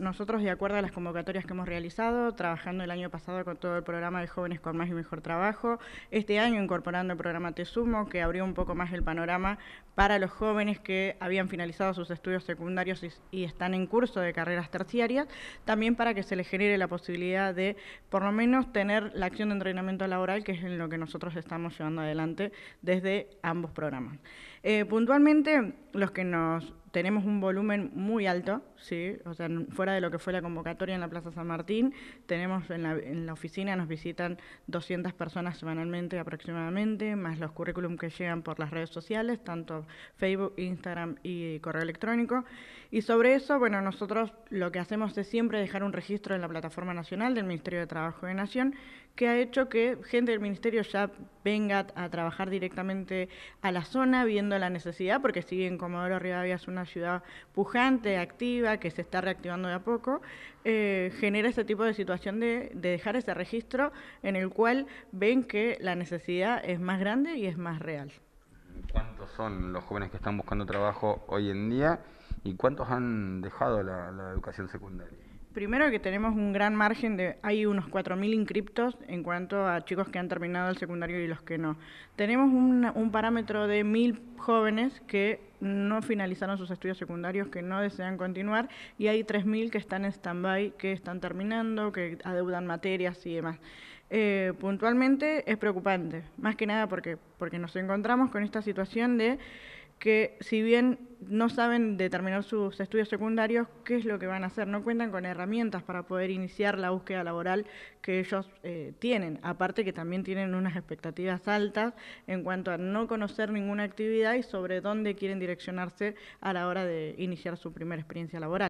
nosotros, de acuerdo a las convocatorias que hemos realizado, trabajando el año pasado con todo el programa de Jóvenes con Más y Mejor Trabajo, este año incorporando el programa Tesumo, que abrió un poco más el panorama para los jóvenes que habían finalizado sus estudios secundarios y, están en curso de carreras terciarias, también para que se les genere la posibilidad de, por lo menos, tener la acción de entrenamiento laboral, que es en lo que nosotros estamos llevando adelante desde ambos programas. Eh, puntualmente, los que nos tenemos un volumen muy alto ¿sí? o sea, fuera de lo que fue la convocatoria en la Plaza San Martín, tenemos en la, oficina, nos visitan 200 personas semanalmente aproximadamente, más los currículum que llegan por las redes sociales, tanto Facebook, Instagram y correo electrónico. Y sobre eso, bueno, nosotros lo que hacemos es siempre dejar un registro en la plataforma nacional del Ministerio de Trabajo de Nación, que ha hecho que gente del Ministerio ya venga a trabajar directamente a la zona, viendo la necesidad, porque sigue en Comodoro Rivadavia es una ciudad pujante, activa, que se está reactivando de a poco, eh, genera ese tipo de situación de, dejar ese registro en el cual ven que la necesidad es más grande y es más real. ¿Cuántos son los jóvenes que están buscando trabajo hoy en día y cuántos han dejado la educación secundaria? Primero que tenemos un gran margen de, hay unos 4.000 inscriptos en cuanto a chicos que han terminado el secundario y los que no. Tenemos un, parámetro de 1.000 jóvenes que no finalizaron sus estudios secundarios, que no desean continuar, y hay 3.000 que están en stand-by, que están terminando, que adeudan materias y demás. Eh, puntualmente es preocupante, más que nada porque, porque nos encontramos con esta situación de que si bien no saben de terminar sus estudios secundarios qué es lo que van a hacer, no cuentan con herramientas para poder iniciar la búsqueda laboral que ellos eh, tienen, aparte que también tienen unas expectativas altas en cuanto a no conocer ninguna actividad y sobre dónde quieren direccionarse a la hora de iniciar su primera experiencia laboral.